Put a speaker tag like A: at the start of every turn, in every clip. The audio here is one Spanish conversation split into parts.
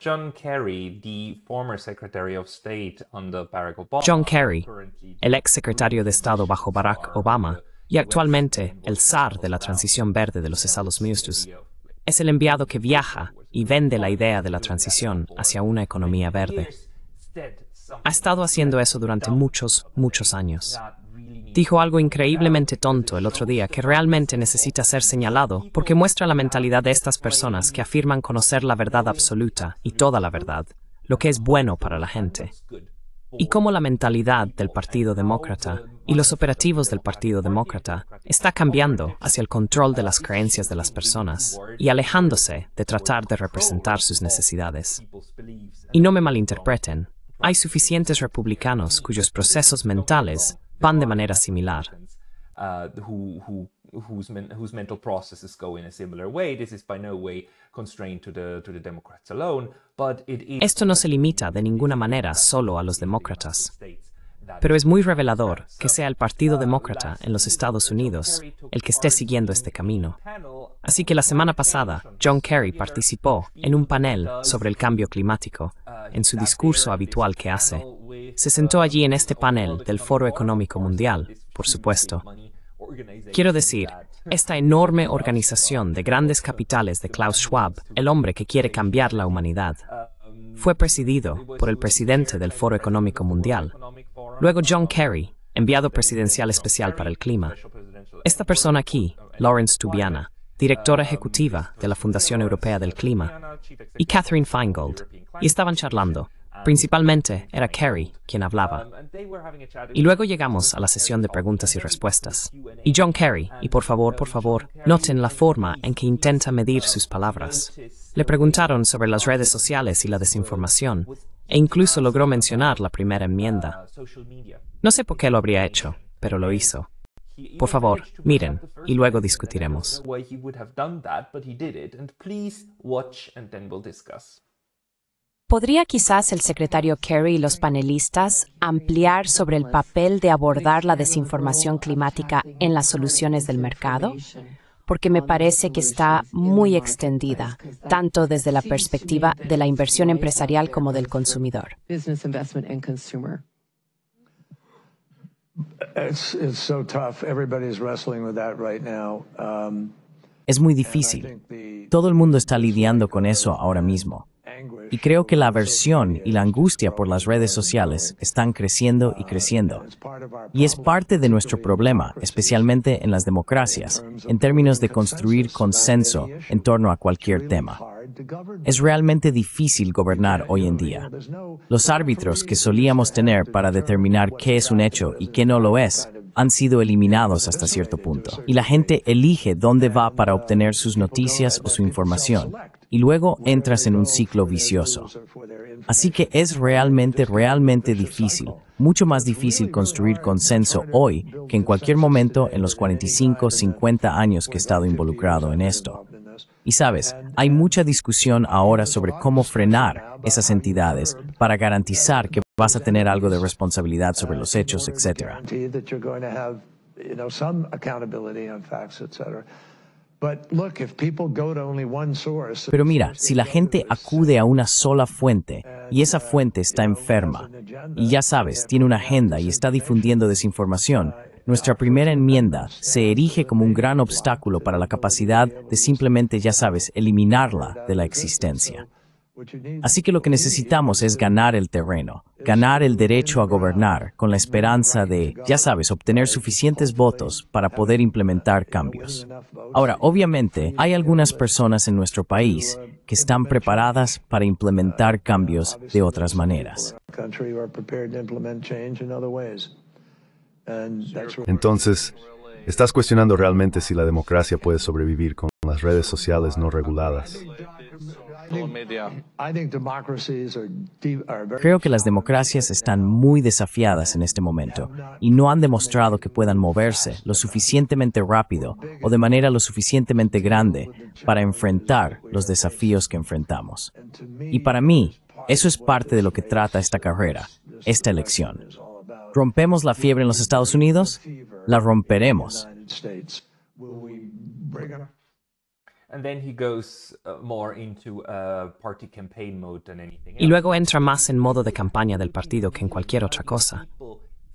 A: John Kerry, el
B: ex secretario de Estado bajo Barack Obama y actualmente el zar de la transición verde de los Estados Unidos, es el enviado que viaja y vende la idea de la transición hacia una economía verde. Ha estado haciendo eso durante muchos, muchos años. Dijo algo increíblemente tonto el otro día que realmente necesita ser señalado porque muestra la mentalidad de estas personas que afirman conocer la verdad absoluta y toda la verdad, lo que es bueno para la gente. Y cómo la mentalidad del Partido Demócrata y los operativos del Partido Demócrata está cambiando hacia el control de las creencias de las personas y alejándose de tratar de representar sus necesidades. Y no me malinterpreten, hay suficientes republicanos cuyos procesos mentales van de manera similar. Esto no se limita de ninguna manera solo a los demócratas. Pero es muy revelador que sea el Partido uh, Demócrata en los Estados Unidos el que esté siguiendo este camino. Así que la semana pasada, John Kerry participó en un panel sobre el cambio climático, uh, en su discurso habitual que hace, se sentó allí en este panel del Foro Económico Mundial, por supuesto. Quiero decir, esta enorme organización de grandes capitales de Klaus Schwab, el hombre que quiere cambiar la humanidad, fue presidido por el presidente del Foro Económico Mundial, luego John Kerry, enviado presidencial especial para el clima. Esta persona aquí, Lawrence Tubiana, directora ejecutiva de la Fundación Europea del Clima, y Catherine Feingold, y estaban charlando. Um, Principalmente era Kerry quien hablaba. Um, y luego llegamos a la sesión de preguntas y respuestas. Y John Kerry, y por favor, por favor, noten la forma en que intenta medir sus palabras. Le preguntaron sobre las redes sociales y la desinformación, e incluso logró mencionar la primera uh, enmienda. No sé por qué lo habría hecho, pero lo hizo.
A: Por favor, miren, y luego discutiremos.
B: ¿Podría quizás el secretario Kerry y los panelistas ampliar sobre el papel de abordar la desinformación climática en las soluciones del mercado? porque me parece que está muy extendida, tanto desde la perspectiva de la inversión empresarial como del consumidor.
C: Es muy difícil. Todo el mundo está lidiando con eso ahora mismo. Y creo que la aversión y la angustia por las redes sociales están creciendo y uh, creciendo. Y es parte de nuestro problema, especialmente en las democracias, en términos de construir consenso en torno a cualquier tema. Es realmente difícil gobernar hoy en día. Los árbitros que solíamos tener para determinar qué es un hecho y qué no lo es han sido eliminados hasta cierto punto, y la gente elige dónde va para obtener sus noticias o su información, y luego entras en un ciclo vicioso. Así que es realmente, realmente difícil, mucho más difícil construir consenso hoy que en cualquier momento en los 45, 50 años que he estado involucrado en esto. Y sabes, hay mucha discusión ahora sobre cómo frenar esas entidades para garantizar que vas a tener algo de responsabilidad sobre los hechos, etc. Pero mira, si la gente acude a una sola fuente y esa uh, fuente está enferma, y ya sabes, tiene una agenda y está difundiendo desinformación, uh, nuestra primera enmienda se erige como un gran obstáculo para la capacidad de simplemente, ya sabes, eliminarla de la existencia. Así que lo que necesitamos es ganar el terreno, ganar el derecho a gobernar con la esperanza de, ya sabes, obtener suficientes votos para poder implementar cambios. Ahora, obviamente, hay algunas personas en nuestro país que están preparadas para implementar cambios de otras maneras. Entonces, ¿estás cuestionando realmente si la democracia puede sobrevivir con las redes sociales no reguladas? Creo que las democracias están muy desafiadas en este momento y no han demostrado que puedan moverse lo suficientemente rápido o de manera lo suficientemente grande para enfrentar los desafíos que enfrentamos. Y para mí, eso es parte de lo que trata esta carrera, esta elección. ¿Rompemos la fiebre en los Estados Unidos? La romperemos.
A: Y luego
B: entra más en modo de campaña del partido que en cualquier otra cosa.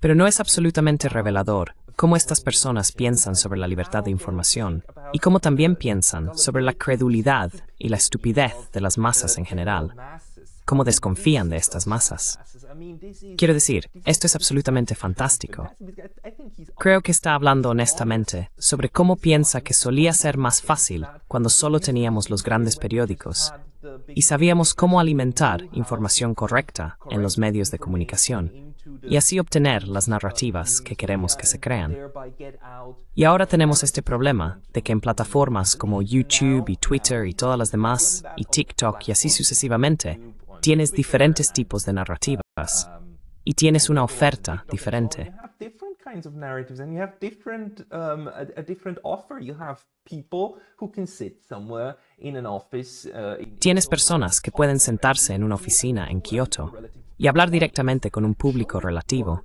B: Pero no es absolutamente revelador cómo estas personas piensan sobre la libertad de información y cómo también piensan sobre la credulidad y la estupidez de las masas en general cómo desconfían de estas masas. Quiero decir, esto es absolutamente fantástico. Creo que está hablando honestamente sobre cómo piensa que solía ser más fácil cuando solo teníamos los grandes periódicos y sabíamos cómo alimentar información correcta en los medios de comunicación y así obtener las narrativas que queremos que se crean. Y ahora tenemos este problema de que en plataformas como YouTube y Twitter y todas las demás, y TikTok y así sucesivamente, tienes diferentes tipos de narrativas y tienes una oferta diferente.
A: Um, uh,
B: tienes personas que pueden sentarse en una oficina en Kioto y hablar directamente con un público relativo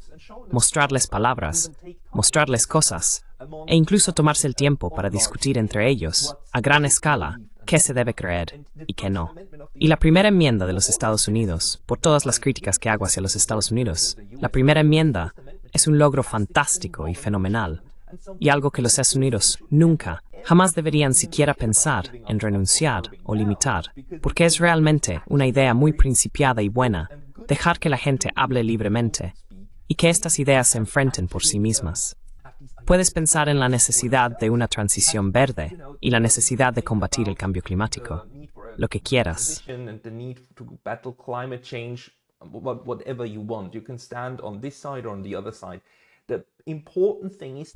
B: mostrarles palabras mostrarles cosas e incluso tomarse el tiempo para discutir entre ellos a gran escala qué se debe creer y qué no y la primera enmienda de los Estados Unidos, por todas las críticas que hago hacia los Estados Unidos, la primera enmienda es un logro fantástico y fenomenal, y algo que los Estados Unidos nunca, jamás deberían siquiera pensar en renunciar o limitar, porque es realmente una idea muy principiada y buena, dejar que la gente hable libremente y que estas ideas se enfrenten por sí mismas. Puedes pensar en la necesidad de una transición verde y la necesidad de combatir el cambio climático lo que quieras.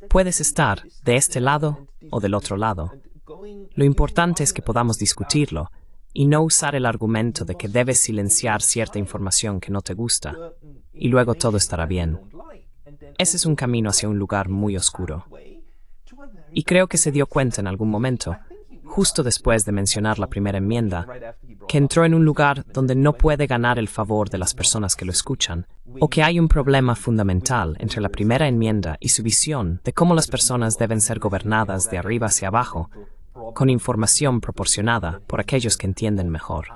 B: Puedes estar de este lado o del otro lado. Lo importante es que podamos discutirlo y no usar el argumento de que debes silenciar cierta información que no te gusta y luego todo estará bien. Ese es un camino hacia un lugar muy oscuro. Y creo que se dio cuenta en algún momento justo después de mencionar la primera enmienda, que entró en un lugar donde no puede ganar el favor de las personas que lo escuchan, o que hay un problema fundamental entre la primera enmienda y su visión de cómo las personas deben ser gobernadas de arriba hacia abajo, con información proporcionada por aquellos que entienden mejor.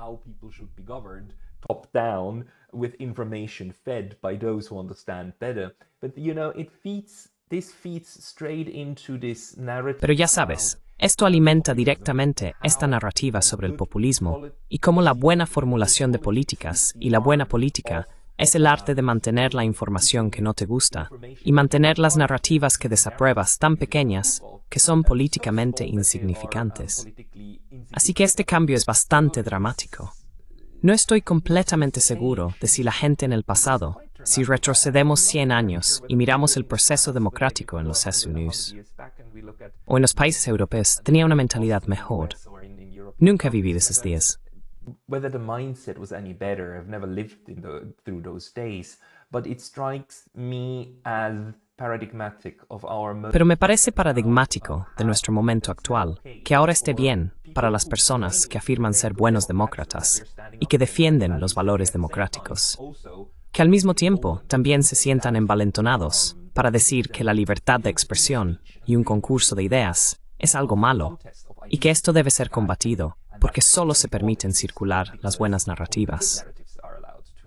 A: Pero ya sabes,
B: esto alimenta directamente esta narrativa sobre el populismo y cómo la buena formulación de políticas y la buena política es el arte de mantener la información que no te gusta y mantener las narrativas que desapruebas tan pequeñas que son políticamente insignificantes. Así que este cambio es bastante dramático. No estoy completamente seguro de si la gente en el pasado si retrocedemos 100 años y miramos el proceso democrático en los Estados Unidos o en los países europeos, tenía una mentalidad mejor. Nunca viví vivido esos días. pero me parece paradigmático de nuestro momento actual que ahora esté bien para las personas que afirman ser buenos demócratas y que defienden los valores democráticos que al mismo tiempo también se sientan envalentonados para decir que la libertad de expresión y un concurso de ideas es algo malo y que esto debe ser combatido porque solo se permiten circular las buenas narrativas.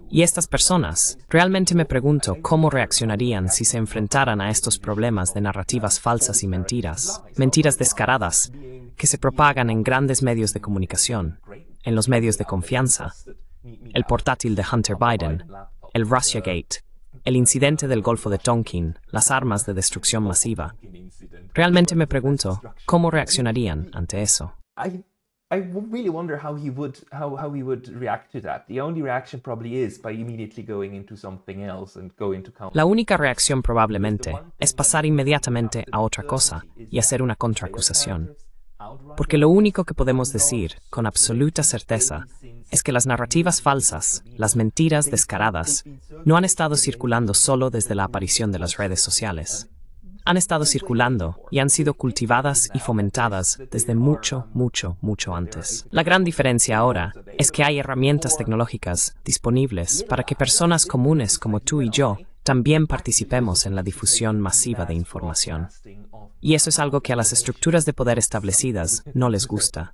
B: Y estas personas, realmente me pregunto cómo reaccionarían si se enfrentaran a estos problemas de narrativas falsas y mentiras, mentiras descaradas, que se propagan en grandes medios de comunicación, en los medios de confianza, el portátil de Hunter Biden, el Russia Gate, el incidente del Golfo de Tonkin, las armas de destrucción masiva. Realmente me pregunto, ¿cómo reaccionarían ante eso? La única reacción probablemente es pasar inmediatamente a otra cosa y hacer una contraacusación. Porque lo único que podemos decir con absoluta certeza es que las narrativas falsas, las mentiras descaradas, no han estado circulando solo desde la aparición de las redes sociales. Han estado circulando y han sido cultivadas y fomentadas desde mucho, mucho, mucho antes. La gran diferencia ahora es que hay herramientas tecnológicas disponibles para que personas comunes como tú y yo también participemos en la difusión masiva de información. Y eso es algo que a las estructuras de poder establecidas no les gusta.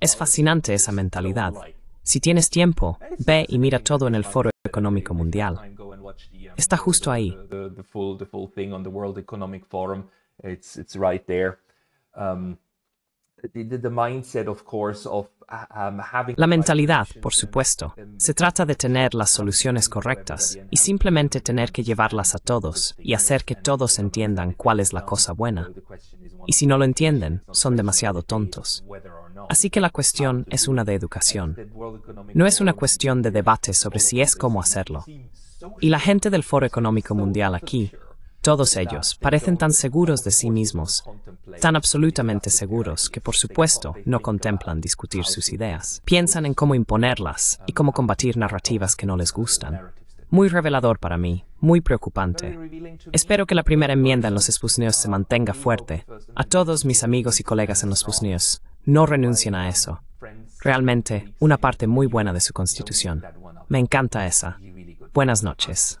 B: Es fascinante esa mentalidad. Si tienes tiempo, ve y mira todo en el Foro Económico Mundial. Está justo ahí. La mentalidad, por supuesto. Um, Se trata de tener las soluciones correctas y simplemente tener que llevarlas a todos y hacer que todos entiendan cuál es la cosa buena. Y si no lo entienden, son demasiado tontos. Así que la cuestión es una de educación. No es una cuestión de debate sobre si es cómo hacerlo. Y la gente del Foro Económico Mundial aquí todos ellos parecen tan seguros de sí mismos, tan absolutamente seguros que por supuesto no contemplan discutir sus ideas. Piensan en cómo imponerlas y cómo combatir narrativas que no les gustan. Muy revelador para mí, muy preocupante. Espero que la primera enmienda en los spusneos se mantenga fuerte. A todos mis amigos y colegas en los spusneos, no renuncien a eso. Realmente, una parte muy buena de su constitución. Me encanta esa. Buenas noches.